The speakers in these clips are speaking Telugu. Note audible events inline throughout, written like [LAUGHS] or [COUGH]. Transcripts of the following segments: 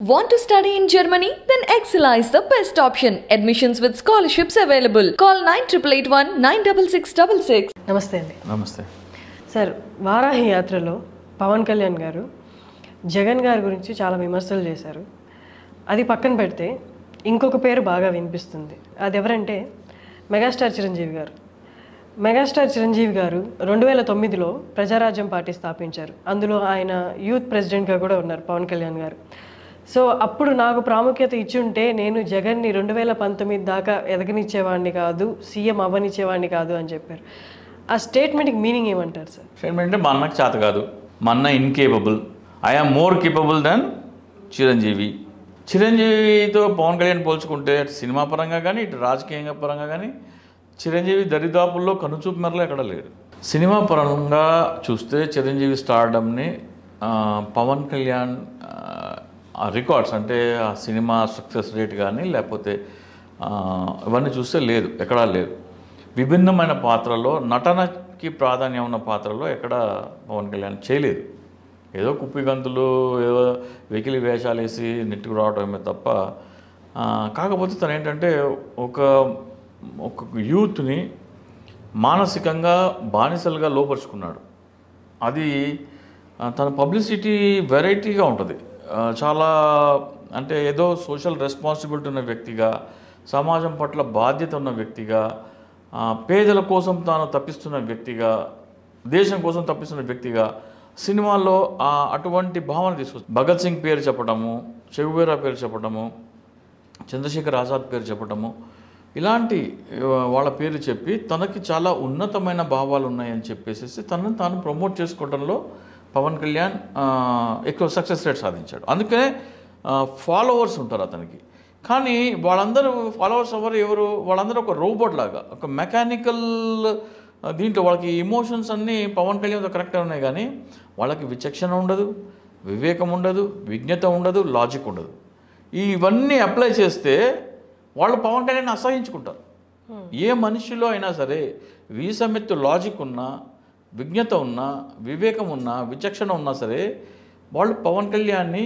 Want to study in Germany? Then Excella is the best option. Admissions with scholarships available. Call 9881 96666. నమస్తే అండి నమస్తే సార్ వారాహి యాత్రలో పవన్ కళ్యాణ్ గారు జగన్ గారి గురించి చాలా విమర్శలు చేశారు అది పక్కన పెడితే ఇంకొక పేరు బాగా వినిపిస్తుంది అది ఎవరంటే మెగాస్టార్ చిరంజీవి గారు మెగాస్టార్ చిరంజీవి గారు రెండు వేల తొమ్మిదిలో ప్రజారాజ్యం పార్టీ స్థాపించారు అందులో ఆయన యూత్ ప్రెసిడెంట్గా కూడా ఉన్నారు పవన్ కళ్యాణ్ గారు సో అప్పుడు నాకు ప్రాముఖ్యత ఇచ్చుంటే నేను జగన్ని రెండు వేల పంతొమ్మిది దాకా ఎదగనిచ్చేవాడిని కాదు సీఎం అవ్వనిచ్చేవాడిని కాదు అని చెప్పారు ఆ స్టేట్మెంట్కి మీనింగ్ ఏమంటారు సార్ స్టేట్మెంట్ అంటే మా అన్నకు చేత కాదు మా అన్న incapable I am more capable than Chiranjeevi చిరంజీవితో పవన్ కళ్యాణ్ పోల్చుకుంటే సినిమా పరంగా కానీ ఇటు రాజకీయంగా పరంగా కానీ చిరంజీవి దరిదాపుల్లో కనుచూపు మెరలు ఎక్కడ లేరు సినిమా పరంగా చూస్తే చిరంజీవి స్టార్డమ్ని పవన్ కళ్యాణ్ రికార్డ్స్ అంటే ఆ సినిమా సక్సెస్ రేట్ కానీ లేకపోతే ఇవన్నీ చూస్తే లేదు ఎక్కడా లేదు విభిన్నమైన పాత్రలో నటనకి ప్రాధాన్యం ఉన్న పాత్రలో ఎక్కడ పవన్ కళ్యాణ్ చేయలేదు ఏదో కుప్పి గంతులు ఏదో వెకిలి వేషాలు వేసి నెట్టుకు రావడమే తప్ప కాకపోతే తను ఏంటంటే ఒక ఒక్కొక్క యూత్ని మానసికంగా బానిసలుగా లోపరుచుకున్నాడు అది తన పబ్లిసిటీ వెరైటీగా ఉంటుంది చాలా అంటే ఏదో సోషల్ రెస్పాన్సిబిలిటీ ఉన్న వ్యక్తిగా సమాజం పట్ల బాధ్యత ఉన్న వ్యక్తిగా పేదల కోసం తాను తప్పిస్తున్న వ్యక్తిగా దేశం కోసం తప్పిస్తున్న వ్యక్తిగా సినిమాల్లో అటువంటి భావన తీసుకొచ్చి భగత్ సింగ్ పేరు చెప్పడము చెగువేరా పేరు చెప్పడము చంద్రశేఖర్ ఆజాద్ పేరు చెప్పడము ఇలాంటి వాళ్ళ పేర్లు చెప్పి తనకి చాలా ఉన్నతమైన భావాలు ఉన్నాయని చెప్పేసి తనను తాను ప్రమోట్ చేసుకోవడంలో పవన్ కళ్యాణ్ ఎక్కువ సక్సెస్ రేట్ సాధించాడు అందుకనే ఫాలోవర్స్ ఉంటారు అతనికి కానీ వాళ్ళందరూ ఫాలోవర్స్ ఎవరు ఎవరు వాళ్ళందరూ ఒక రోబోట్ లాగా ఒక మెకానికల్ దీంట్లో వాళ్ళకి ఎమోషన్స్ అన్నీ పవన్ కళ్యాణ్తో కరెక్ట్గా ఉన్నాయి కానీ వాళ్ళకి విచక్షణ ఉండదు వివేకం ఉండదు విజ్ఞత ఉండదు లాజిక్ ఉండదు ఇవన్నీ అప్లై చేస్తే వాళ్ళు పవన్ కళ్యాణ్ అసహించుకుంటారు ఏ మనిషిలో అయినా సరే వీసమెత్తు లాజిక్ ఉన్నా విజ్ఞత ఉన్నా వివేకం ఉన్నా విచక్షణ ఉన్నా సరే వాళ్ళు పవన్ కళ్యాణ్ని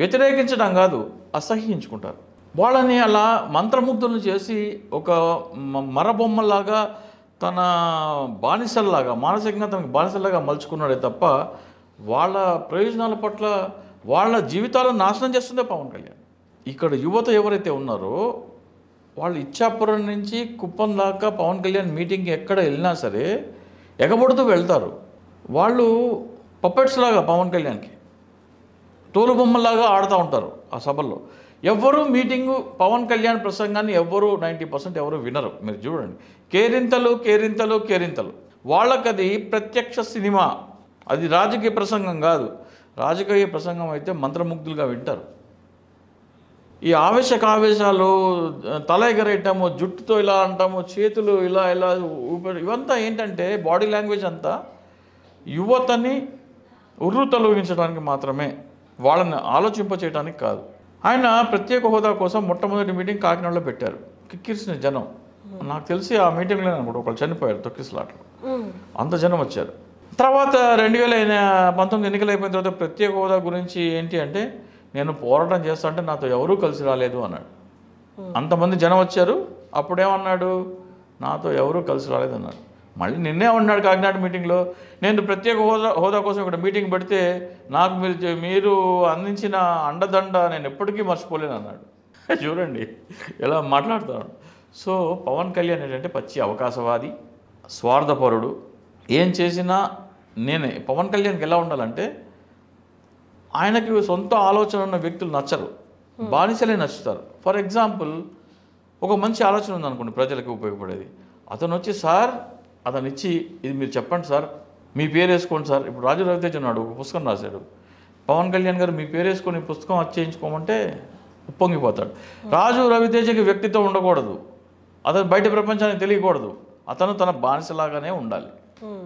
వ్యతిరేకించడం కాదు అసహ్యించుకుంటారు వాళ్ళని అలా మంత్రముగ్ధులను చేసి ఒక మరబొమ్మలాగా తన బానిసల్లాగా మానసికంగా తనకు బానిసల్లాగా మలుచుకున్నాడే తప్ప వాళ్ళ ప్రయోజనాల పట్ల వాళ్ళ జీవితాలను నాశనం చేస్తుందే పవన్ కళ్యాణ్ ఇక్కడ యువత ఎవరైతే ఉన్నారో వాళ్ళు ఇచ్చాపురం నుంచి కుప్పం దాకా పవన్ కళ్యాణ్ మీటింగ్ ఎక్కడ వెళ్ళినా సరే ఎగబడుతూ వెళ్తారు వాళ్ళు పప్పెట్స్ లాగా పవన్ కళ్యాణ్కి తోలు బొమ్మల్లాగా ఆడుతూ ఉంటారు ఆ సభల్లో ఎవ్వరూ మీటింగు పవన్ కళ్యాణ్ ప్రసంగాన్ని ఎవ్వరూ నైంటీ పర్సెంట్ ఎవరు వినరు మీరు చూడండి కేరింతలు కేరింతలు కేరింతలు వాళ్ళకది ప్రత్యక్ష సినిమా అది రాజకీయ ప్రసంగం కాదు రాజకీయ ప్రసంగం అయితే మంత్రముగ్ధులుగా వింటారు ఈ ఆవేశాలు తల ఎగరేయటము జుట్టుతో ఇలా అంటాము చేతులు ఇలా ఇలా ఊపిరి ఇవంతా ఏంటంటే బాడీ లాంగ్వేజ్ అంతా యువతని ఉర్రు తొలగించడానికి మాత్రమే వాళ్ళని ఆలోచింప చేయడానికి కాదు ఆయన ప్రత్యేక హోదా కోసం మొట్టమొదటి మీటింగ్ కాకినాడలో పెట్టారు కిక్కిరిసిన జనం నాకు తెలిసి ఆ మీటింగ్లో అనుకుంటా ఒకళ్ళు చనిపోయారు తొక్కిసలాట్లో అంత జనం వచ్చారు తర్వాత రెండు వేల పంతొమ్మిది ఎన్నికలు అయిపోయిన తర్వాత ప్రత్యేక హోదా గురించి ఏంటి అంటే నేను పోరాటం చేస్తా అంటే నాతో ఎవరూ కలిసి రాలేదు అన్నాడు అంతమంది జనం వచ్చారు అప్పుడేమన్నాడు నాతో ఎవరూ కలిసి రాలేదు అన్నాడు మళ్ళీ నిన్నే ఉన్నాడు కాకినాడ మీటింగ్లో నేను ప్రత్యేక హోదా హోదా కోసం ఇక్కడ మీటింగ్ పెడితే నాకు మీరు మీరు అందించిన అండదండ నేను ఎప్పటికీ మర్చిపోలేను అన్నాడు [LAUGHS] చూడండి ఎలా మాట్లాడుతున్నాడు సో పవన్ కళ్యాణ్ ఏంటంటే పచ్చి అవకాశవాది స్వార్థపరుడు ఏం చేసినా నేనే పవన్ కళ్యాణ్కి ఎలా ఉండాలంటే ఆయనకి సొంత ఆలోచన ఉన్న వ్యక్తులు నచ్చరు hmm. బానిసలే నచ్చుతారు ఫర్ ఎగ్జాంపుల్ ఒక మంచి ఆలోచన ఉందనుకోండి ప్రజలకు ఉపయోగపడేది అతను వచ్చి సార్ అతను ఇచ్చి ఇది మీరు చెప్పండి సార్ మీ పేరు వేసుకోండి సార్ ఇప్పుడు రాజు రవితేజ్ ఉన్నాడు ఒక పుస్తకం రాశాడు పవన్ కళ్యాణ్ గారు మీ పేరు వేసుకొని పుస్తకం వచ్చేయించుకోమంటే ఉప్పొంగిపోతాడు hmm. రాజు రవితేజకి వ్యక్తిత్వం ఉండకూడదు అతను బయట ప్రపంచానికి తెలియకూడదు అతను తన బానిసలాగానే ఉండాలి hmm.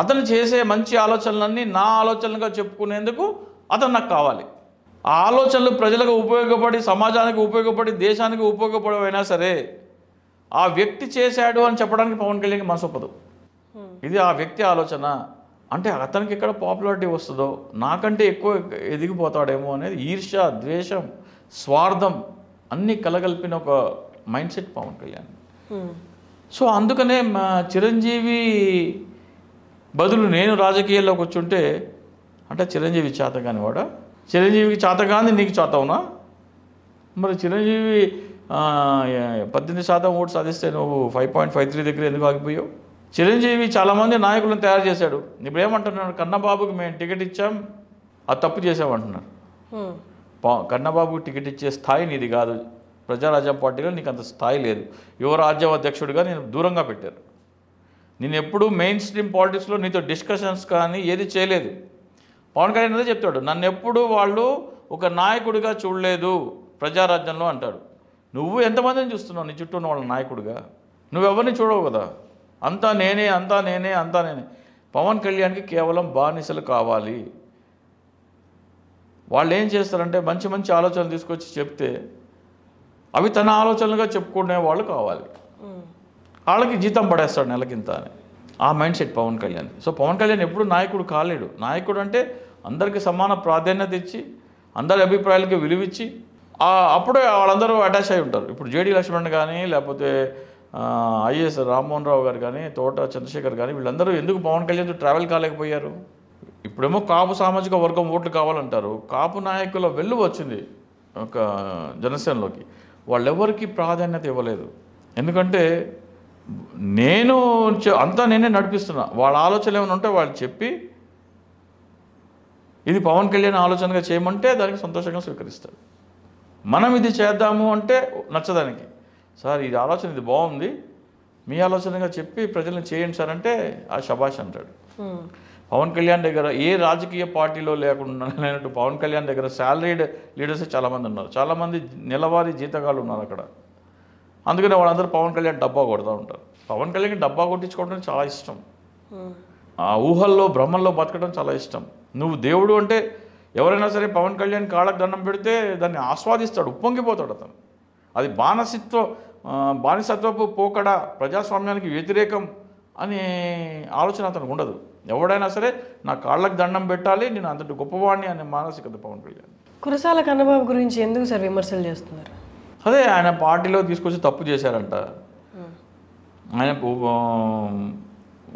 అతను చేసే మంచి ఆలోచనలన్నీ నా ఆలోచనలుగా చెప్పుకునేందుకు అతను నాకు కావాలి ఆ ఆలోచనలు ప్రజలకు ఉపయోగపడి సమాజానికి ఉపయోగపడి దేశానికి ఉపయోగపడవైనా సరే ఆ వ్యక్తి చేశాడు అని చెప్పడానికి పవన్ కళ్యాణ్కి మనసు ఒప్పదు ఇది ఆ వ్యక్తి ఆలోచన అంటే అతనికి ఎక్కడ పాపులారిటీ వస్తుందో నాకంటే ఎక్కువ ఎదిగిపోతాడేమో అనేది ఈర్ష్య ద్వేషం స్వార్థం అన్నీ కలగలిపిన ఒక mindset Pawan Kalyan so అందుకనే మా చిరంజీవి బదులు నేను రాజకీయాల్లోకి వచ్చుంటే అంటే చిరంజీవి చేత కానివాడా చిరంజీవికి చేత కానీ నీకు చేతవునా మరి చిరంజీవి పద్దెనిమిది శాతం ఓటు సాధిస్తే నువ్వు ఫైవ్ పాయింట్ ఫైవ్ త్రీ దగ్గర ఎందుకు ఆగిపోయావు చిరంజీవి చాలామంది నాయకులను తయారు చేశాడు ఇప్పుడు ఏమంటున్నాడు కన్నబాబుకి మేము టికెట్ ఇచ్చాం అది తప్పు చేసామంటున్నారు కన్నబాబుకి టికెట్ ఇచ్చే స్థాయి నీది కాదు ప్రజారాజ్యం పార్టీలో నీకు అంత స్థాయి లేదు యువరాజ్యం అధ్యక్షుడిగా నేను దూరంగా పెట్టారు నేను ఎప్పుడు మెయిన్ స్ట్రీమ్ పాలిటిక్స్లో నీతో డిస్కషన్స్ కానీ ఏది చేయలేదు పవన్ కళ్యాణ్ అదే చెప్తాడు నన్ను ఎప్పుడు వాళ్ళు ఒక నాయకుడిగా చూడలేదు ప్రజారాజ్యంలో అంటాడు నువ్వు ఎంతమందిని చూస్తున్నావు నీ చుట్టూ ఉన్న వాళ్ళ నాయకుడిగా నువ్వెవరిని చూడవు కదా అంతా నేనే అంతా నేనే అంతా నేనే పవన్ కళ్యాణ్కి కేవలం బానిసలు కావాలి వాళ్ళు ఏం చేస్తారంటే మంచి మంచి ఆలోచనలు తీసుకొచ్చి చెప్తే అవి తన ఆలోచనలుగా చెప్పుకునే వాళ్ళు కావాలి వాళ్ళకి జీతం పడేస్తాడు నెలకింత అని ఆ mindset Pawan Kalyan so Pawan Kalyan ఎప్పుడు నాయకుడు కాలేడు నాయకుడు అంటే అందరికీ సమాన ప్రాధాన్యత ఇచ్చి అందరి అభిప్రాయాలకి విలువిచ్చి అప్పుడే వాళ్ళందరూ అటాచ్ అయి ఉంటారు ఇప్పుడు జేడీ లక్ష్మణ్ కానీ లేకపోతే ఐఏఎస్ రామ్మోహన్ రావు గారు కానీ తోట చంద్రశేఖర్ కానీ వీళ్ళందరూ ఎందుకు పవన్ కళ్యాణ్ ట్రావెల్ కాలేకపోయారు ఇప్పుడేమో కాపు సామాజిక వర్గం ఓట్లు కావాలంటారు కాపు నాయకుల వెళ్ళు వచ్చింది ఒక జనసేనలోకి వాళ్ళెవరికి ప్రాధాన్యత ఇవ్వలేదు ఎందుకంటే నేను అంతా నేనే నడిపిస్తున్నా వాళ్ళ ఆలోచనలు ఏమైనా ఉంటే వాళ్ళు చెప్పి ఇది పవన్ కళ్యాణ్ ఆలోచనగా చేయమంటే దానికి సంతోషంగా స్వీకరిస్తాడు మనం ఇది చేద్దాము అంటే నచ్చదానికి సార్ ఇది ఆలోచన ఇది బాగుంది మీ ఆలోచనగా చెప్పి ప్రజలను చేయండి సార్ అంటే ఆ శబాష్ అంటాడు పవన్ కళ్యాణ్ దగ్గర ఏ రాజకీయ పార్టీలో లేకుండా లేనట్టు పవన్ కళ్యాణ్ దగ్గర శాలరీడ్ లీడర్స్ చాలామంది ఉన్నారు చాలామంది నెలవారీ జీతకాలు ఉన్నారు అక్కడ అందుకనే వాళ్ళందరూ పవన్ కళ్యాణ్ డబ్బా కొడుతూ ఉంటారు పవన్ కళ్యాణ్ డబ్బా కొట్టించుకోవడం చాలా ఇష్టం ఆ ఊహల్లో బ్రహ్మల్లో బతకడం చాలా ఇష్టం నువ్వు దేవుడు అంటే ఎవరైనా సరే పవన్ కళ్యాణ్ కాళ్ళకు దండం పెడితే దాన్ని ఆస్వాదిస్తాడు ఉప్పొంగిపోతాడు అతను అది బానిసత్వ బానిసత్వపు పోకడ ప్రజాస్వామ్యానికి వ్యతిరేకం అనే ఆలోచన అతనికి ఉండదు ఎవడైనా సరే నా కాళ్ళకు దండం పెట్టాలి నేను అంతటి గొప్పవాణ్ణి అనే మానసికత పవన్ కళ్యాణ్ కురసాల కన్నబాబు గురించి ఎందుకు సార్ విమర్శలు చేస్తున్నారు అదే ఆయన పార్టీలో తీసుకొచ్చి తప్పు చేశారంట ఆయన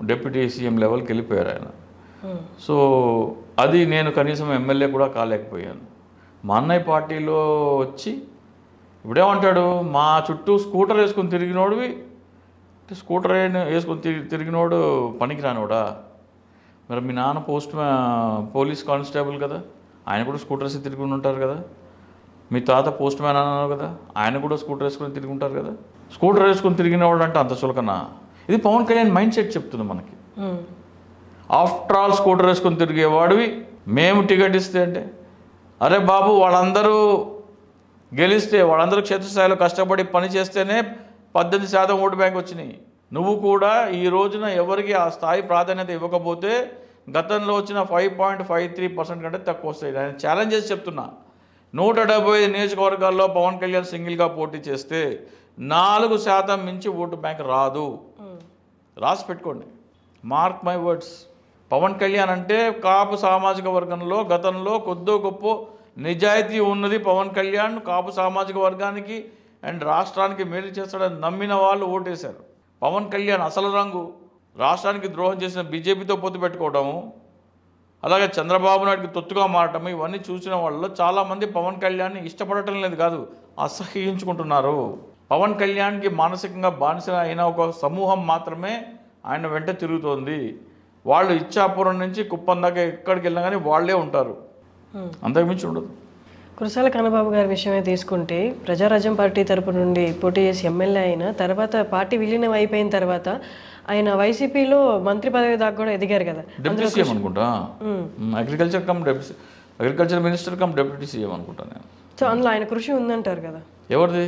డిప్యూటీ సీఎం లెవెల్కి వెళ్ళిపోయారు ఆయన సో అది నేను కనీసం ఎమ్మెల్యే కూడా కాలేకపోయాను మా అన్నయ్య పార్టీలో వచ్చి ఇప్పుడేమంటాడు మా చుట్టూ స్కూటర్ తిరిగినోడువి తిరిగినోడివి స్కూటర్ వేసుకొని తిరిగి తిరిగినోడు పనికి రానివాడా మరి మీ నాన్న పోస్ట్ పోలీస్ కానిస్టేబుల్ కదా ఆయన కూడా స్కూటర్స్ తిరిగి ఉంటారు కదా మీ తాత పోస్ట్ మ్యాన్ అన్నారు కదా ఆయన కూడా స్కూటర్ వేసుకొని తిరుగుంటారు కదా స్కూటర్ వేసుకొని వాడు అంటే అంత చులకనా ఇది పవన్ కళ్యాణ్ మైండ్ సెట్ చెప్తుంది మనకి ఆఫ్టర్ ఆల్ స్కూటర్ వేసుకొని తిరిగేవాడివి మేము టికెట్ ఇస్తే అంటే అరే బాబు వాళ్ళందరూ గెలిస్తే వాళ్ళందరూ క్షేత్రస్థాయిలో కష్టపడి పని చేస్తేనే పద్దెనిమిది శాతం ఓటు బ్యాంక్ వచ్చినాయి నువ్వు కూడా ఈ రోజున ఎవరికి ఆ స్థాయి ప్రాధాన్యత ఇవ్వకపోతే గతంలో వచ్చిన five point five three percent కంటే తక్కువ వస్తాయి ఆయన ఛాలెంజెస్ చెప్తున్నా నూట డెబ్బై ఐదు నియోజకవర్గాల్లో పవన్ కళ్యాణ్ సింగిల్గా పోటీ చేస్తే నాలుగు శాతం మించి ఓటు బ్యాంక్ రాదు రాసి పెట్టుకోండి mark my words Pawan Kalyan అంటే కాపు సామాజిక వర్గంలో గతంలో కొద్దో గొప్ప నిజాయితీ ఉన్నది పవన్ కళ్యాణ్ కాపు సామాజిక వర్గానికి అండ్ రాష్ట్రానికి మేలు చేస్తాడని నమ్మిన వాళ్ళు ఓటేశారు పవన్ కళ్యాణ్ అసలు రంగు రాష్ట్రానికి ద్రోహం చేసిన బీజేపీతో పొత్తు పెట్టుకోవడము అలాగే చంద్రబాబు నాయుడికి తొత్తుగా మారటం ఇవన్నీ చూసిన వాళ్ళలో చాలామంది పవన్ కళ్యాణ్ని ఇష్టపడటం లేదు కాదు అసహ్యించుకుంటున్నారు పవన్ కళ్యాణ్కి మానసికంగా బానిస అయిన ఒక సమూహం మాత్రమే ఆయన వెంట తిరుగుతోంది వాళ్ళు ఇచ్చాపురం నుంచి కుప్పం దాకా ఎక్కడికి వెళ్ళినా కానీ వాళ్ళే ఉంటారు అంతకుమించి ఉండదు కురసాల కన్నబాబు గారి విషయమే తీసుకుంటే ప్రజారాజ్యం పార్టీ తరపు నుండి పోటీ చేసి ఎమ్మెల్యే అయిన తర్వాత పార్టీ విలీనం అయిపోయిన తర్వాత ఆయన వైసీపీలో మంత్రి పదవి దాకా కూడా ఎదిగారు కదా డిప్యూటీ సీఎం అనుకుంటా agriculture cum deputy agriculture minister cum deputy CM అనుకుంటా నేను సో అందులో ఆయన కృషి ఉందంటారు కదా ఎవరిది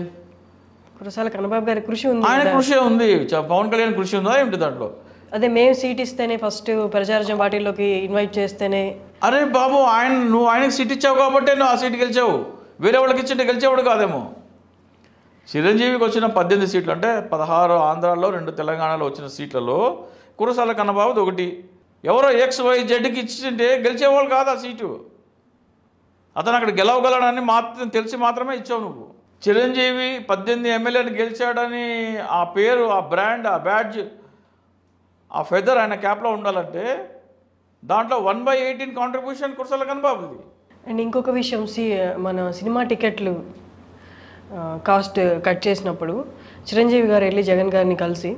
కురసాల కన్నబాబు గారి కృషి ఉంది ఆయన కృషి ఉంది పవన్ కళ్యాణ్ కృషి ఉందా ఏంటి దాంట్లో అదే మేము సీట్ ఇస్తేనే ఫస్ట్ ప్రజారాజ్యం పార్టీలోకి ఇన్వైట్ చేస్తేనే అరే బాబు ఆయన నువ్వు ఆయనకి సీట్ ఇచ్చావు కాబట్టి నువ్వు ఆ సీట్ గెలిచావు వేరే వాళ్ళకి ఇచ్చింటే గెలిచేవాడు కాదేమో చిరంజీవికి వచ్చిన పద్దెనిమిది సీట్లు అంటే పదహారు ఆంధ్రాలో రెండు తెలంగాణలో వచ్చిన సీట్లలో కురసాల కన్నబాబుది ఒకటి ఎవరో ఎక్స్ వై జెడ్కి ఇచ్చింటే గెలిచేవాళ్ళు కాదు ఆ సీటు అతను అక్కడ గెలవగలడని మాత్రం తెలిసి మాత్రమే ఇచ్చావు నువ్వు చిరంజీవి పద్దెనిమిది ఎమ్మెల్యేని గెలిచాడని ఆ పేరు ఆ బ్రాండ్ ఆ బ్యాడ్జ్ ఆ ఫెదర్ ఆయన క్యాప్లో ఉండాలంటే దాంట్లో one by eighteen contribution Kurasala కన్నబాబుది అండ్ ఇంకొక విషయం సి మన సినిమా టికెట్లు కాస్ట్ కట్ చేసినప్పుడు చిరంజీవి గారు వెళ్ళి జగన్ గారిని కలిసి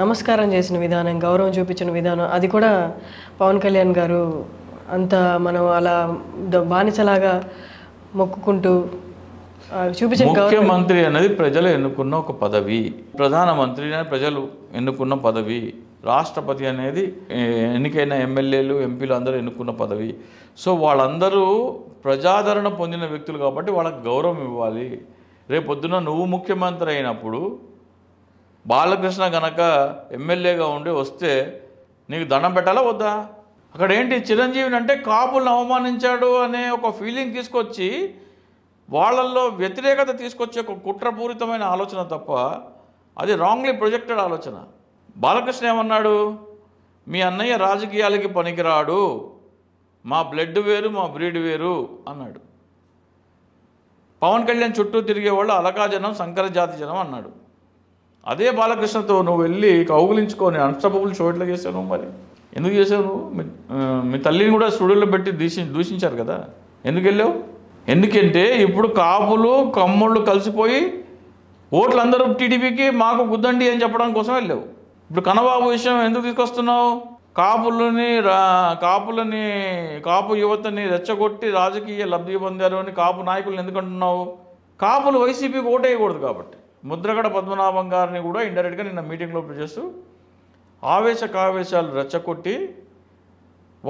నమస్కారం చేసిన విధానం గౌరవం చూపించిన విధానం అది కూడా పవన్ కళ్యాణ్ గారు అంత మనం అలా బానిసలాగా మొక్కుకుంటూ చూపించిన ముఖ్యమంత్రి అనేది ప్రజలు ఎన్నుకున్న ఒక పదవి ప్రధానమంత్రి అనేది ప్రజలు ఎన్నుకున్న పదవి రాష్ట్రపతి అనేది ఎన్నికైన ఎమ్మెల్యేలు ఎంపీలు అందరూ ఎన్నుకున్న పదవి సో వాళ్ళందరూ ప్రజాదరణ పొందిన వ్యక్తులు కాబట్టి వాళ్ళకి గౌరవం ఇవ్వాలి పొద్దున నువ్వు ముఖ్యమంత్రి అయినప్పుడు బాలకృష్ణ గనక ఎమ్మెల్యేగా ఉండి వస్తే నీకు దండం పెట్టాలా వద్దా అక్కడ ఏంటి చిరంజీవిని అంటే కాపులను అవమానించాడు అనే ఒక ఫీలింగ్ తీసుకొచ్చి వాళ్ళల్లో వ్యతిరేకత తీసుకొచ్చే ఒక కుట్రపూరితమైన ఆలోచన తప్ప అది రాంగ్లీ ప్రొజెక్టెడ్ ఆలోచన బాలకృష్ణ ఏమన్నాడు మీ అన్నయ్య రాజకీయాలకి పనికిరాడు మా బ్లడ్ వేరు మా బ్రీడ్ వేరు అన్నాడు పవన్ కళ్యాణ్ చుట్టూ తిరిగేవాళ్ళు అలకాజనం సంకర జాతి జనం అన్నాడు అదే బాలకృష్ణతో నువ్వు వెళ్ళి కౌగులించుకొని అన్స్టబుల్ చోట్ల చేశావు మరి ఎందుకు చేసావు నువ్వు మీ తల్లిని కూడా స్టూడియోలో పెట్టి దూషి దూషించారు కదా ఎందుకు వెళ్ళావు ఎందుకంటే ఇప్పుడు కాపులు కమ్ముళ్ళు కలిసిపోయి ఓట్లు అందరూ టీడీపీకి మాకు గుద్దండి అని చెప్పడం కోసం వెళ్ళావు ఇప్పుడు కనబాబు విషయం ఎందుకు తీసుకొస్తున్నావు కాపులని కాపులని కాపు యువతని రెచ్చగొట్టి రాజకీయ లబ్ధి పొందారు అని కాపు నాయకులను ఎందుకంటున్నావు కాపులు వైసీపీకి ఓటేయకూడదు కాబట్టి ముద్రగడ పద్మనాభం గారిని కూడా ఇండైరెక్ట్గా నిన్న మీటింగ్లో చేస్తూ ఆవేశ కావేశాలు రెచ్చగొట్టి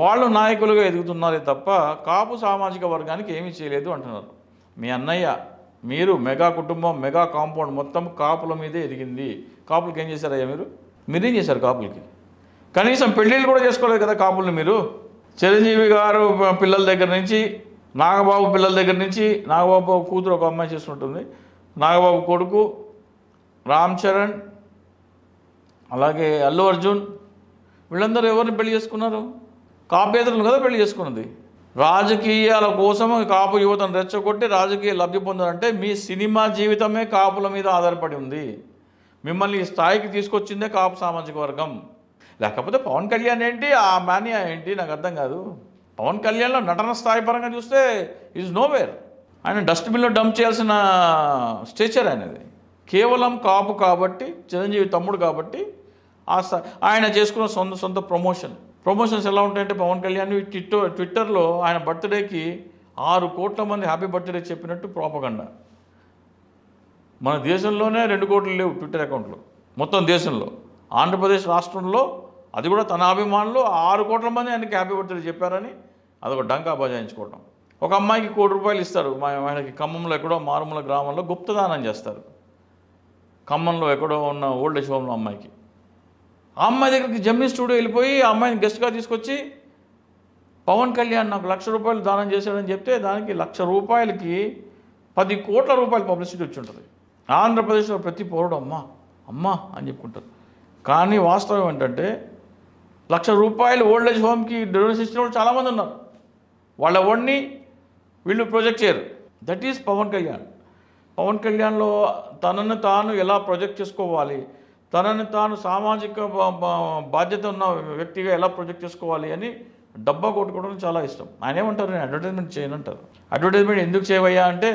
వాళ్ళు నాయకులుగా ఎదుగుతున్నారే తప్ప కాపు సామాజిక వర్గానికి ఏమీ చేయలేదు అంటున్నారు మీ అన్నయ్య మీరు మెగా కుటుంబం మెగా కాంపౌండ్ మొత్తం కాపుల మీదే ఎదిగింది కాపులకి ఏం చేశారయ్యా మీరు మీరేం చేశారు కాపులకి కనీసం పెళ్ళిళ్ళు కూడా చేసుకోలేదు కదా కాపుల్ని మీరు చిరంజీవి గారు పిల్లల దగ్గర నుంచి నాగబాబు పిల్లల దగ్గర నుంచి నాగబాబు కూతురు ఒక అమ్మాయి చేసుకుంటుంది నాగబాబు కొడుకు రామ్ చరణ్ అలాగే అల్లు అర్జున్ వీళ్ళందరూ ఎవరిని పెళ్లి చేసుకున్నారు కాపేతలను కదా పెళ్లి చేసుకున్నది రాజకీయాల కోసం కాపు యువతను రెచ్చగొట్టి రాజకీయ లబ్ధి పొందాలంటే మీ సినిమా జీవితమే కాపుల మీద ఆధారపడి ఉంది మిమ్మల్ని ఈ స్థాయికి తీసుకొచ్చిందే కాపు సామాజిక వర్గం లేకపోతే పవన్ కళ్యాణ్ ఏంటి ఆ మానియా ఏంటి నాకు అర్థం కాదు పవన్ కళ్యాణ్లో నటన స్థాయి పరంగా చూస్తే ఈజ్ నోవేర్ ఆయన డస్ట్బిన్లో డంప్ చేయాల్సిన స్టేచర్ ఆయనది కేవలం కాపు కాబట్టి చిరంజీవి తమ్ముడు కాబట్టి ఆ ఆయన చేసుకున్న సొంత సొంత ప్రమోషన్ ప్రమోషన్స్ ఎలా ఉంటాయంటే పవన్ కళ్యాణ్ ట్విట్టర్ ట్విట్టర్లో ఆయన బర్త్డేకి ఆరు కోట్ల మంది హ్యాపీ బర్త్డే చెప్పినట్టు ప్రాపగండా మన దేశంలోనే రెండు కోట్లు లేవు ట్విట్టర్ అకౌంట్లు మొత్తం దేశంలో ఆంధ్రప్రదేశ్ రాష్ట్రంలో అది కూడా తన అభిమానులు ఆరు కోట్ల మంది ఆయనకి హ్యాపీ బర్త్డే చెప్పారని అదొక డంకా బజాయించుకోవడం ఒక అమ్మాయికి కోటి రూపాయలు ఇస్తారు మా ఆయనకి ఖమ్మంలో ఎక్కడో మారుమూల గ్రామంలో గుప్తదానం చేస్తారు ఖమ్మంలో ఎక్కడో ఉన్న ఓల్డ్ ఏజ్ హోమ్లో అమ్మాయికి ఆ అమ్మాయి దగ్గరికి జమ్మి స్టూడియో వెళ్ళిపోయి ఆ అమ్మాయిని గెస్ట్గా తీసుకొచ్చి పవన్ కళ్యాణ్ నాకు లక్ష రూపాయలు దానం చేశాడని చెప్తే దానికి లక్ష రూపాయలకి పది కోట్ల రూపాయలు పబ్లిసిటీ వచ్చి ఉంటుంది ఆంధ్రప్రదేశ్లో ప్రతి పౌరుడు అమ్మ అమ్మ అని చెప్పుకుంటారు కానీ వాస్తవం ఏంటంటే లక్ష రూపాయలు ఓల్డేజ్ హోమ్కి డొనేషన్ ఇచ్చిన వాళ్ళు చాలామంది ఉన్నారు వాళ్ళ ఓడిని వీళ్ళు ప్రొజెక్ట్ చేయరు దట్ ఈజ్ పవన్ కళ్యాణ్ పవన్ కళ్యాణ్లో తనను తాను ఎలా ప్రొజెక్ట్ చేసుకోవాలి తనని తాను సామాజిక బాధ్యత ఉన్న వ్యక్తిగా ఎలా ప్రొజెక్ట్ చేసుకోవాలి అని డబ్బా కొట్టుకోవడం చాలా ఇష్టం ఆయన ఏమంటారు నేను అడ్వర్టైజ్మెంట్ చేయను అంటారు అడ్వర్టైజ్మెంట్ ఎందుకు చేయవయ్యా అంటే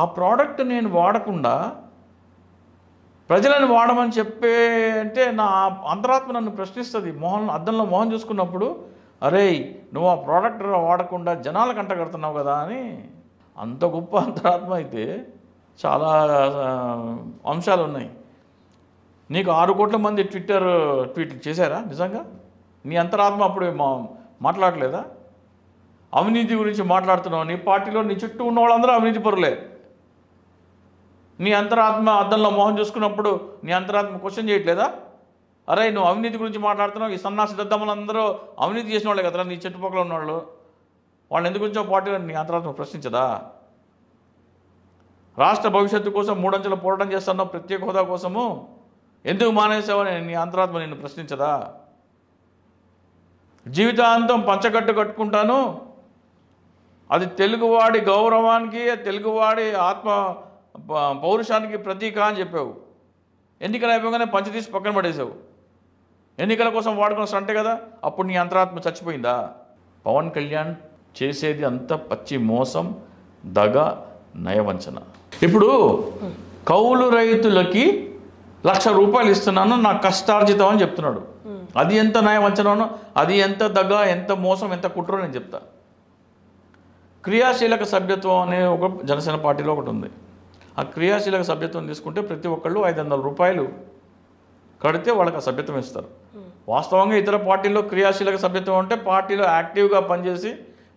ఆ ప్రోడక్ట్ నేను వాడకుండా ప్రజలను వాడమని చెప్పే అంటే నా అంతరాత్మ నన్ను ప్రశ్నిస్తుంది మోహన్ అద్దంలో మోహన్ చూసుకున్నప్పుడు అరే నువ్వు ఆ ప్రోడక్ట్ వాడకుండా జనాలకు అంటగడుతున్నావు కదా అని అంత గొప్ప [LAUGHS] అంతరాత్మ అయితే చాలా అంశాలు ఉన్నాయి నీకు ఆరు కోట్ల మంది ట్విట్టర్ ట్వీట్లు చేశారా నిజంగా నీ అంతరాత్మ అప్పుడు మాట్లాడలేదా అవినీతి గురించి మాట్లాడుతున్నావు నీ పార్టీలో నీ చుట్టూ ఉన్న వాళ్ళందరూ అవినీతి పరులే నీ అంతరాత్మ అద్దంలో మోహం చూసుకున్నప్పుడు నీ అంతరాత్మ క్వశ్చన్ చేయట్లేదా అరే నువ్వు అవినీతి గురించి మాట్లాడుతున్నావు ఈ సన్నాసి దద్దమ్మలందరూ అవినీతి చేసిన వాళ్ళే కదా నీ చుట్టుపక్కల ఉన్నవాళ్ళు వాళ్ళు ఎందుకు గురించో పాటు నీ అంతరాత్మ ప్రశ్నించదా రాష్ట్ర భవిష్యత్తు కోసం మూడంచెల పోరాటం చేస్తున్నావు ప్రత్యేక హోదా కోసము ఎందుకు మానేసావని నీ అంతరాత్మ నిన్ను ప్రశ్నించదా జీవితాంతం పంచకట్టు కట్టుకుంటాను అది తెలుగువాడి గౌరవానికి తెలుగువాడి ఆత్మ పౌరుషానికి ప్రతీక అని చెప్పావు ఎన్నికలు అయిపోగానే పంచి తీసి పక్కన పడేసావు ఎన్నికల కోసం వాడుకున్న సంటే కదా అప్పుడు నీ అంతరాత్మ చచ్చిపోయిందా పవన్ కళ్యాణ్ చేసేది అంత పచ్చి మోసం దగ నయవంచన ఇప్పుడు కౌలు రైతులకి లక్ష రూపాయలు ఇస్తున్నాను నా కష్టార్జితం అని చెప్తున్నాడు అది ఎంత నయవంచనో అది ఎంత దగ ఎంత మోసం ఎంత కుట్రో నేను చెప్తా క్రియాశీలక సభ్యత్వం అనే ఒక జనసేన పార్టీలో ఒకటి ఉంది ఆ క్రియాశీలక సభ్యత్వం తీసుకుంటే ప్రతి ఒక్కళ్ళు ఐదు వందల రూపాయలు కడితే వాళ్ళకి ఆ సభ్యత్వం ఇస్తారు hmm. వాస్తవంగా ఇతర పార్టీల్లో క్రియాశీలక సభ్యత్వం అంటే పార్టీలో యాక్టివ్గా పనిచేసి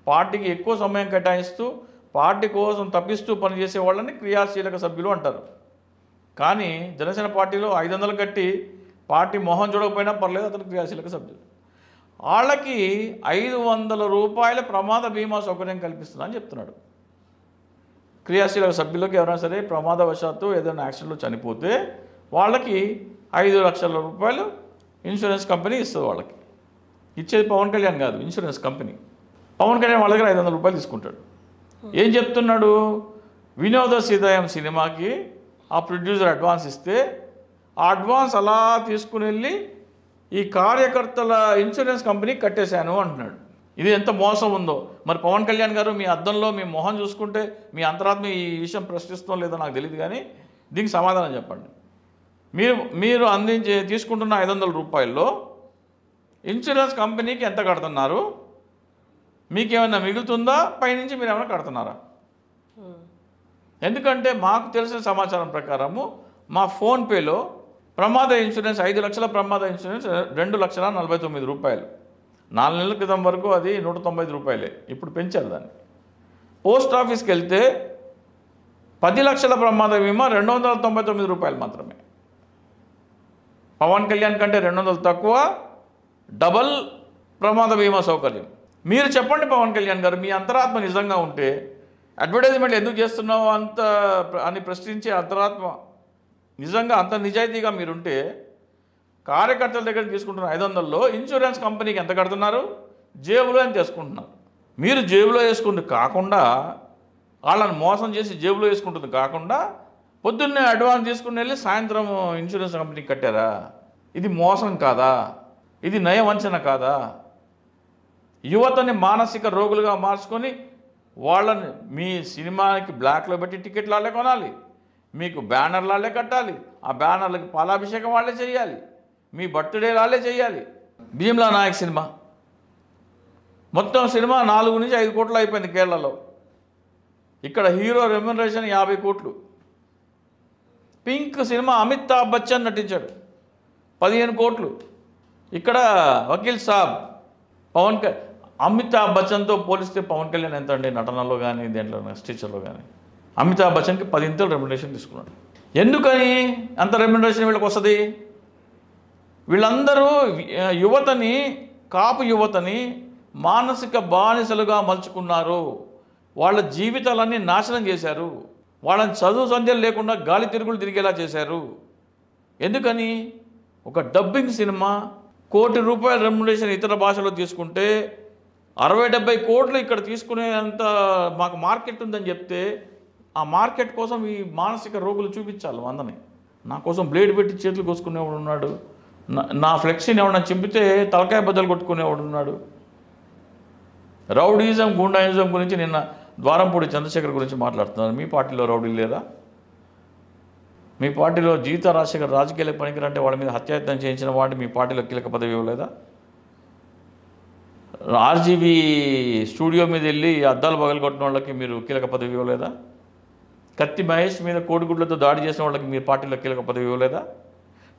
పార్టీకి ఎక్కువ సమయం కేటాయిస్తూ పార్టీ కోసం తప్పిస్తూ పనిచేసే వాళ్ళని క్రియాశీలక సభ్యులు అంటారు కానీ జనసేన పార్టీలో ఐదు వందలు కట్టి పార్టీ మొహం చూడకపోయినా పర్లేదు అతను క్రియాశీలక సభ్యులు వాళ్ళకి ఐదు వందల రూపాయల ప్రమాద బీమా సౌకర్యం కల్పిస్తుందని చెప్తున్నాడు క్రియాశీల సభ్యులకు ఎవరైనా సరే ప్రమాదవశాత్తు ఏదైనా యాక్సిడెంట్లో చనిపోతే వాళ్ళకి ఐదు లక్షల రూపాయలు ఇన్సూరెన్స్ కంపెనీ ఇస్తుంది వాళ్ళకి ఇచ్చేది పవన్ కళ్యాణ్ కాదు ఇన్సూరెన్స్ కంపెనీ పవన్ కళ్యాణ్ వాళ్ళ దగ్గర ఐదు వందల రూపాయలు తీసుకుంటాడు ఏం చెప్తున్నాడు వినోద సీతాయం సినిమాకి ఆ ప్రొడ్యూసర్ అడ్వాన్స్ ఇస్తే ఆ అడ్వాన్స్ అలా తీసుకుని వెళ్ళి ఈ కార్యకర్తల ఇన్సూరెన్స్ కంపెనీకి కట్టేశాను అంటున్నాడు ఇది ఎంత మోసం ఉందో మరి పవన్ కళ్యాణ్ గారు మీ అద్దంలో మీ మొహం చూసుకుంటే మీ అంతరాత్మ ఈ విషయం ప్రశ్నిస్తాం లేదో నాకు తెలియదు కానీ దీనికి సమాధానం చెప్పండి మీరు మీరు అందించే తీసుకుంటున్న ఐదు వందల రూపాయల్లో ఇన్సూరెన్స్ కంపెనీకి ఎంత కడుతున్నారు మీకేమైనా మిగులుతుందా పైనుంచి మీరు ఏమైనా కడుతున్నారా ఎందుకంటే మాకు తెలిసిన సమాచారం ప్రకారము మా ఫోన్పేలో ప్రమాద ఇన్సూరెన్స్ ఐదు లక్షల ప్రమాద ఇన్సూరెన్స్ రెండు లక్షల నలభై తొమ్మిది రూపాయలు నాలుగు నెలల క్రితం వరకు అది నూట తొంభై రూపాయలే ఇప్పుడు పెంచారు దాన్ని పోస్ట్ ఆఫీస్కి వెళ్తే పది లక్షల ప్రమాద బీమా రెండు వందల తొంభై తొమ్మిది రూపాయలు మాత్రమే పవన్ కళ్యాణ్ కంటే రెండు వందలు తక్కువ డబల్ ప్రమాద బీమా సౌకర్యం మీరు చెప్పండి పవన్ కళ్యాణ్ గారు మీ అంతరాత్మ నిజంగా ఉంటే అడ్వర్టైజ్మెంట్ ఎందుకు చేస్తున్నావు అంత అని ప్రశ్నించే అంతరాత్మ నిజంగా అంత నిజాయితీగా మీరుంటే కార్యకర్తల దగ్గర తీసుకుంటున్న ఐదు వందల్లో ఇన్సూరెన్స్ కంపెనీకి ఎంత కడుతున్నారు జేబులో అని తీసుకుంటున్నారు మీరు జేబులో వేసుకుంటే కాకుండా వాళ్ళని మోసం చేసి జేబులో వేసుకుంటుంది కాకుండా పొద్దున్నే అడ్వాన్స్ తీసుకుని వెళ్ళి సాయంత్రం ఇన్సూరెన్స్ కంపెనీకి కట్టారా ఇది మోసం కాదా ఇది నయవంచన కాదా యువతని మానసిక రోగులుగా మార్చుకొని వాళ్ళని మీ సినిమాకి బ్లాక్లో పెట్టి టికెట్లు వాళ్ళే కొనాలి మీకు బ్యానర్లు కట్టాలి ఆ బ్యానర్లకి పాలాభిషేకం వాళ్ళే చేయాలి మీ బర్త్డే రాలే చేయాలి భీమ్లా నాయక్ సినిమా మొత్తం సినిమా నాలుగు నుంచి ఐదు కోట్లు అయిపోయింది కేరళలో ఇక్కడ హీరో రెమ్యునరేషన్ యాభై కోట్లు పింక్ సినిమా అమితాబ్ బచ్చన్ నటించాడు పదిహేను కోట్లు ఇక్కడ వకీల్ సాబ్ పవన్ అమితాబ్ బచ్చన్తో పోలిస్తే పవన్ కళ్యాణ్ ఎంత అండి నటనలో కానీ దేంట్లో స్టీచర్లో కానీ అమితాబ్ బచ్చన్కి పదింతలు రెమ్యునరేషన్ తీసుకున్నాడు ఎందుకని అంత రెమ్యునరేషన్ వీళ్ళకి వస్తుంది వీళ్ళందరూ యువతని కాపు యువతని మానసిక బానిసలుగా మలుచుకున్నారు వాళ్ళ జీవితాలన్నీ నాశనం చేశారు వాళ్ళని చదువు సంధ్యలు లేకుండా గాలి తిరుగులు తిరిగేలా చేశారు ఎందుకని ఒక డబ్బింగ్ సినిమా కోటి రూపాయల రెమ్యునేషన్ ఇతర భాషలో తీసుకుంటే అరవై డెబ్బై కోట్లు ఇక్కడ తీసుకునేంత మాకు మార్కెట్ ఉందని చెప్తే ఆ మార్కెట్ కోసం ఈ మానసిక రోగులు చూపించాలి వందని నా కోసం బ్లేడ్ పెట్టి చేతులు కోసుకునేవాడు ఉన్నాడు నా ఫ్లెక్సీని ఎవడన్నా చింపితే తలకాయ బద్దలు కొట్టుకునేవాడు ఉన్నాడు రౌడీజం గుండాయిజం గురించి నిన్న ద్వారంపూడి చంద్రశేఖర్ గురించి మాట్లాడుతున్నాను మీ పార్టీలో రౌడీ లేదా మీ పార్టీలో జీవిత రాజశేఖర్ రాజకీయాలకు పనికిరంటే వాళ్ళ మీద హత్యాయత్నం చేయించిన వాడిని మీ పార్టీలో కీలక పదవి ఇవ్వలేదా ఆర్జీబీ స్టూడియో మీద వెళ్ళి అద్దాలు పగలగొట్టిన వాళ్ళకి మీరు కీలక పదవి ఇవ్వలేదా కత్తి మహేష్ మీద కోడిగుడ్లతో దాడి చేసిన వాళ్ళకి మీరు పార్టీలో కీలక పదవి ఇవ్వలేదా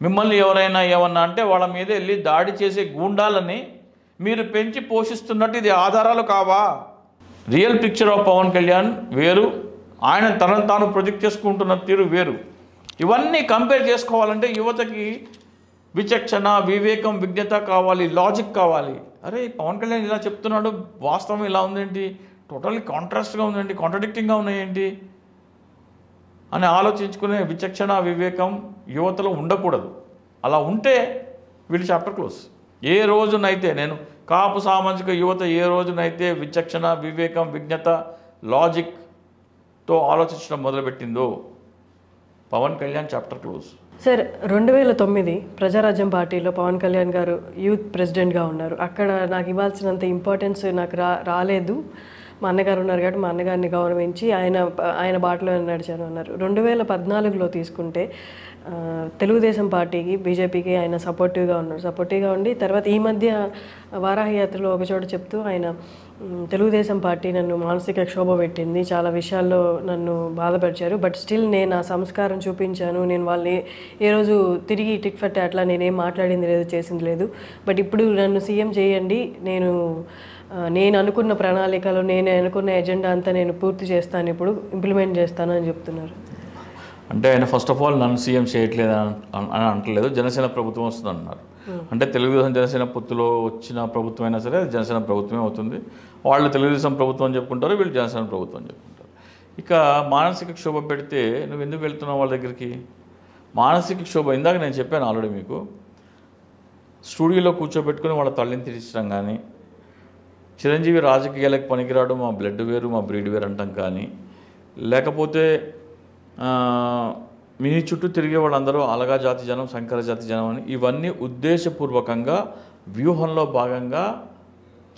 మిమ్మల్ని ఎవరైనా ఏమన్నా అంటే వాళ్ళ మీద వెళ్ళి దాడి చేసే గూండాలని మీరు పెంచి పోషిస్తున్నట్టు ఇది ఆధారాలు కావా real picture of Pawan Kalyan వేరు ఆయన తనను తాను ప్రొజెక్ట్ చేసుకుంటున్న తీరు వేరు ఇవన్నీ కంపేర్ చేసుకోవాలంటే యువతకి విచక్షణ వివేకం విజ్ఞత కావాలి లాజిక్ కావాలి అరే పవన్ కళ్యాణ్ ఇలా చెప్తున్నాడు వాస్తవం ఇలా ఉందేంటి టోటల్లీ కాంట్రాస్ట్గా ఉందండి కాంట్రడిక్టింగ్గా ఉన్నాయేంటి అని ఆలోచించుకునే విచక్షణ వివేకం యువతలో ఉండకూడదు అలా ఉంటే వీళ్ళు చాప్టర్ క్లోజ్ ఏ రోజునైతే నేను కాపు సామాజిక యువత ఏ రోజునైతే విచక్షణ వివేకం విజ్ఞత లాజిక్తో ఆలోచించడం మొదలుపెట్టిందో Pawan Kalyan chapter close sir రెండు వేల తొమ్మిది ప్రజారాజ్యం పార్టీలో పవన్ కళ్యాణ్ గారు యూత్ ప్రెసిడెంట్గా ఉన్నారు అక్కడ నాకు ఇవ్వాల్సినంత ఇంపార్టెన్స్ నాకు రా రాలేదు మా అన్నగారు ఉన్నారు కాబట్టి మా అన్నగారిని గౌరవించి ఆయన ఆయన బాటలో నడిచాను అన్నారు రెండు వేల పద్నాలుగులో తీసుకుంటే తెలుగుదేశం పార్టీకి బీజేపీకి ఆయన సపోర్టివ్గా ఉన్నారు సపోర్టివ్గా ఉండి తర్వాత ఈ మధ్య వారాహయాత్రలో ఒకచోట చెప్తూ ఆయన తెలుగుదేశం పార్టీ నన్ను మానసిక క్షోభ పెట్టింది చాలా విషయాల్లో నన్ను బాధపరిచారు బట్ స్టిల్ నేను ఆ సంస్కారం చూపించాను నేను వాళ్ళని ఏ రోజు తిరిగి టిక్ ఫట్ అట్లా నేనేం మాట్లాడింది లేదు చేసింది లేదు బట్ ఇప్పుడు నన్ను సీఎం చేయండి నేను నేను అనుకున్న ప్రణాళికలు నేను అనుకున్న ఎజెండా అంతా నేను పూర్తి చేస్తాను ఇప్పుడు ఇంప్లిమెంట్ చేస్తాను అని చెప్తున్నారు అంటే ఆయన ఫస్ట్ ఆఫ్ ఆల్ నన్ను సీఎం చేయట్లేదు అని అంటలేదు జనసేన ప్రభుత్వం వస్తుంది అంటున్నారు అంటే తెలుగుదేశం జనసేన పొత్తులో వచ్చిన ప్రభుత్వం అయినా సరే జనసేన ప్రభుత్వమే అవుతుంది వాళ్ళు తెలుగుదేశం ప్రభుత్వం అని చెప్పుకుంటారు వీళ్ళు జనసేన ప్రభుత్వం అని చెప్పుకుంటారు ఇక మానసిక క్షోభ పెడితే నువ్వు ఎందుకు వెళ్తున్నావు వాళ్ళ దగ్గరికి మానసిక క్షోభ ఇందాక నేను చెప్పాను ఆల్రెడీ మీకు స్టూడియోలో కూర్చోబెట్టుకుని వాళ్ళ తల్లిని తీర్చడం కానీ చిరంజీవి రాజకీయాలకు పనికిరాడు మా బ్లడ్ వేరు మా బ్రీడ్ వేరు అంటాం కానీ లేకపోతే మీ చుట్టూ తిరిగే వాళ్ళందరూ అలగా జాతి జనం శంకర జాతి జనం అని ఇవన్నీ ఉద్దేశపూర్వకంగా వ్యూహంలో భాగంగా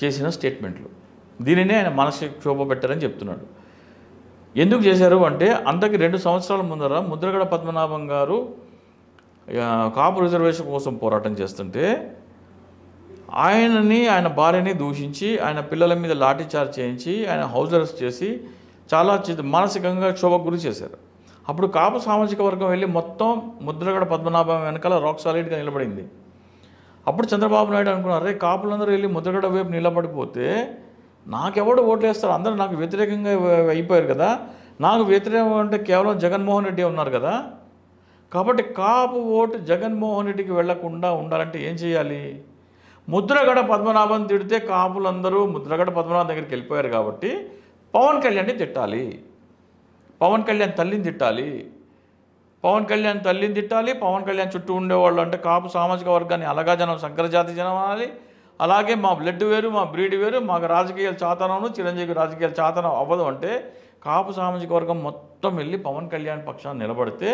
చేసిన స్టేట్మెంట్లు దీనినే ఆయన మనసు క్షోభ పెట్టారని చెప్తున్నాడు ఎందుకు చేశారు అంటే అంతకి రెండు సంవత్సరాల ముందర ముద్రగడ పద్మనాభం గారు కాపు రిజర్వేషన్ కోసం పోరాటం చేస్తుంటే ఆయనని ఆయన భార్యని దూషించి ఆయన పిల్లల మీద లాఠీచార్జ్ చేయించి ఆయన హౌస్ అరెస్ట్ చేసి చాలా మానసికంగా క్షోభకు గురి చేశారు అప్పుడు కాపు సామాజిక వర్గం వెళ్ళి మొత్తం ముద్రగడ పద్మనాభం వెనకాల రాక్ సాలిడ్గా నిలబడింది అప్పుడు చంద్రబాబు నాయుడు అనుకున్నారు రే కాపులందరూ వెళ్ళి ముద్రగడ వైపు నిలబడిపోతే నాకెవడు వేస్తారు అందరూ నాకు వ్యతిరేకంగా అయిపోయారు కదా నాకు వ్యతిరేకం అంటే కేవలం జగన్మోహన్ రెడ్డి ఉన్నారు కదా కాబట్టి కాపు ఓటు జగన్మోహన్ రెడ్డికి వెళ్లకుండా ఉండాలంటే ఏం చేయాలి ముద్రగడ పద్మనాభం తిడితే కాపులందరూ ముద్రగడ పద్మనాభం దగ్గరికి వెళ్ళిపోయారు కాబట్టి పవన్ కళ్యాణ్ని తిట్టాలి పవన్ కళ్యాణ్ తల్లిని తిట్టాలి పవన్ కళ్యాణ్ తల్లిని తిట్టాలి పవన్ కళ్యాణ్ చుట్టూ ఉండేవాళ్ళు అంటే కాపు సామాజిక వర్గాన్ని అలగా జనం సంకరజాతి జనం అనాలి అలాగే మా బ్లడ్ వేరు మా బ్రీడ్ వేరు మాకు రాజకీయాలు చాతనము చిరంజీవి రాజకీయాలు చాతనం అవ్వదు అంటే కాపు సామాజిక వర్గం మొత్తం వెళ్ళి పవన్ కళ్యాణ్ పక్షాన్ని నిలబడితే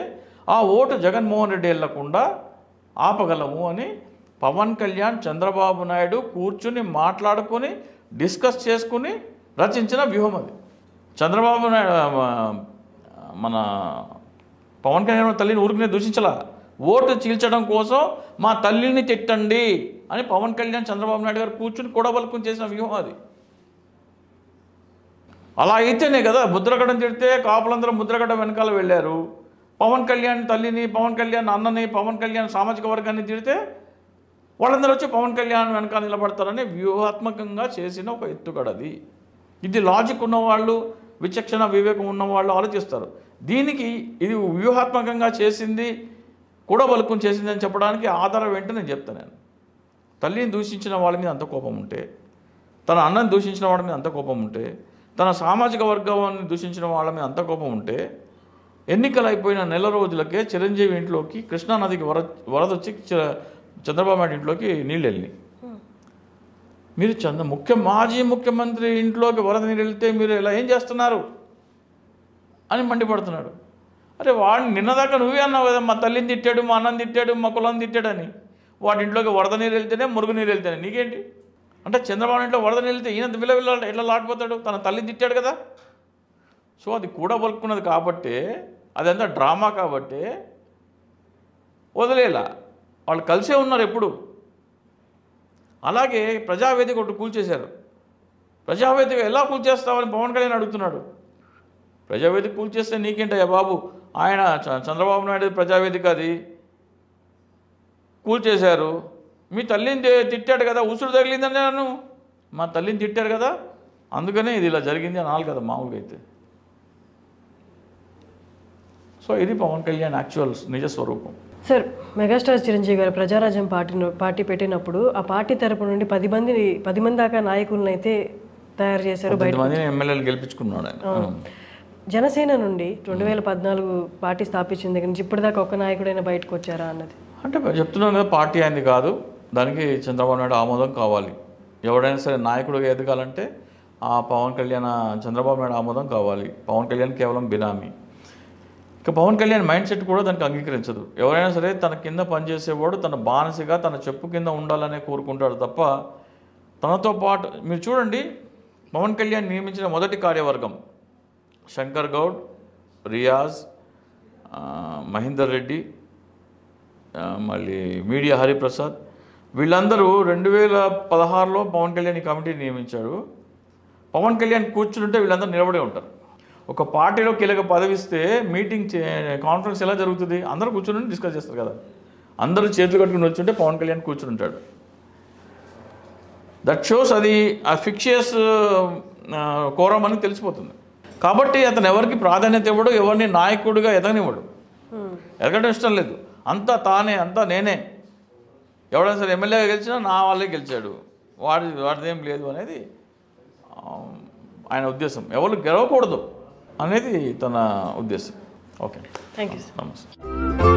ఆ ఓటు జగన్మోహన్ రెడ్డి వెళ్ళకుండా ఆపగలము అని పవన్ కళ్యాణ్ చంద్రబాబు నాయుడు కూర్చుని మాట్లాడుకొని డిస్కస్ చేసుకుని రచించిన వ్యూహం అది చంద్రబాబు నాయుడు మన పవన్ కళ్యాణ్ తల్లిని ఊరికి దూషించలా ఓటు చీల్చడం కోసం మా తల్లిని తిట్టండి అని పవన్ కళ్యాణ్ చంద్రబాబు నాయుడు గారు కూర్చుని కూడబలుకుని చేసిన వ్యూహం అది అలా అయితేనే కదా ముద్రగడం తిడితే కాపులందరూ ముద్రగడం వెనకాల వెళ్ళారు పవన్ కళ్యాణ్ తల్లిని పవన్ కళ్యాణ్ అన్నని పవన్ కళ్యాణ్ సామాజిక వర్గాన్ని తిడితే వాళ్ళందరూ వచ్చి పవన్ కళ్యాణ్ వెనక నిలబడతారని వ్యూహాత్మకంగా చేసిన ఒక ఎత్తుగడది ఇది లాజిక్ ఉన్నవాళ్ళు విచక్షణ వివేకం ఉన్నవాళ్ళు ఆలోచిస్తారు దీనికి ఇది వ్యూహాత్మకంగా చేసింది కూడా బలుకుని చేసింది అని చెప్పడానికి ఆధారం ఏంటి నేను చెప్తాను నేను తల్లిని దూషించిన వాళ్ళ మీద అంత కోపం ఉంటే తన అన్నని దూషించిన వాళ్ళ మీద అంత కోపం ఉంటే తన సామాజిక వర్గాన్ని దూషించిన వాళ్ళ మీద అంత కోపం ఉంటే ఎన్నికలు అయిపోయిన నెల రోజులకే చిరంజీవి ఇంట్లోకి కృష్ణానదికి వర వరదొచ్చి చంద్రబాబు నాయుడు ఇంట్లోకి నీళ్ళు వెళ్ళినాయి మీరు చంద్ర ముఖ్య మాజీ ముఖ్యమంత్రి ఇంట్లోకి వరద నీళ్ళు వెళ్తే మీరు ఇలా ఏం చేస్తున్నారు అని మండిపడుతున్నాడు అరే వాడిని నిన్నదాకా నువ్వే అన్నావు కదా మా తల్లిని తిట్టాడు మా అన్నం తిట్టాడు మా కులం తిట్టాడని వాడి ఇంట్లోకి వరద నీరు వెళ్తేనే మురుగు నీరు వెళ్తేనే నీకేంటి అంటే చంద్రబాబు ఇంట్లో వరద నీళ్ళు వెళ్తే ఈయనంత విలువ విల్ల ఎట్లా లాటిపోతాడు తన తల్లిని తిట్టాడు కదా సో అది కూడా వలుక్కున్నది కాబట్టి అదంతా డ్రామా కాబట్టి వదిలేలా వాళ్ళు కలిసే ఉన్నారు ఎప్పుడు అలాగే ప్రజావేదిక ఒకటి కూల్చేశారు ప్రజావేదిక ఎలా కూల్చేస్తామని పవన్ కళ్యాణ్ అడుగుతున్నాడు ప్రజావేదిక కూల్చేస్తే నీకేంటయ్యా బాబు ఆయన చంద్రబాబు నాయుడు ప్రజావేదిక అది కూల్చేశారు మీ తల్లిని తిట్టాడు కదా ఉసురు తగిలిందని నన్ను మా తల్లిని తిట్టారు కదా అందుకనే ఇది ఇలా జరిగింది అనాలి కదా మామూలుగా అయితే సో ఇది పవన్ కళ్యాణ్ యాక్చువల్ నిజస్వరూపం sir megastar Chiranjeevi garu Prajarajyam party party పెట్టినప్పుడు ఆ పార్టీ తరపు నుండి పది మంది పది మంది దాకా నాయకులను అయితే తయారు చేశారు బయట ఎమ్మెల్యేలు జనసేన నుండి రెండు వేల పద్నాలుగు పార్టీ స్థాపించిన దగ్గర నుంచి ఇప్పటిదాకా ఒక నాయకుడైనా బయటకు వచ్చారా అన్నది అంటే చెప్తున్నాను కదా పార్టీ అయింది కాదు దానికి చంద్రబాబు నాయుడు ఆమోదం కావాలి ఎవడైనా సరే నాయకుడుగా ఎదగాలంటే ఆ పవన్ కళ్యాణ్ చంద్రబాబు నాయుడు ఆమోదం కావాలి పవన్ కళ్యాణ్ కేవలం బినామీ ఇక పవన్ కళ్యాణ్ మైండ్ సెట్ కూడా దానికి అంగీకరించదు ఎవరైనా సరే తన కింద పనిచేసేవాడు తన బానిసగా తన చెప్పు కింద ఉండాలనే కోరుకుంటాడు తప్ప తనతో పాటు మీరు చూడండి పవన్ కళ్యాణ్ నియమించిన మొదటి కార్యవర్గం శంకర్ గౌడ్ రియాజ్ మహేందర్ రెడ్డి మళ్ళీ మీడియా హరిప్రసాద్ వీళ్ళందరూ రెండు వేల పదహారులో పవన్ కళ్యాణ్ ఈ కమిటీ నియమించారు పవన్ కళ్యాణ్ కూర్చుంటే వీళ్ళందరూ నిలబడే ఉంటారు ఒక పార్టీలో కీలక పదవిస్తే మీటింగ్ కాన్ఫరెన్స్ ఎలా జరుగుతుంది అందరూ కూర్చుని డిస్కస్ చేస్తారు కదా అందరూ చేతులు కట్టుకుని వచ్చుంటే పవన్ కళ్యాణ్ కూర్చుని ఉంటాడు దట్ షోస్ అది ఆ ఫిక్షియస్ కోరం అని తెలిసిపోతుంది కాబట్టి అతను ఎవరికి ప్రాధాన్యత ఇవ్వడు ఎవరిని నాయకుడిగా ఎదగనివ్వడు hmm. ఎదగడం ఇష్టం లేదు అంతా తానే అంతా నేనే ఎవడైనా సరే ఎమ్మెల్యే గెలిచినా నా వాళ్ళే గెలిచాడు వాడి వాడిదేం లేదు అనేది ఆయన ఉద్దేశం ఎవరు గెలవకూడదు అనేది తన ఉద్దేశం ఓకే థ్యాంక్ యూ నమస్తే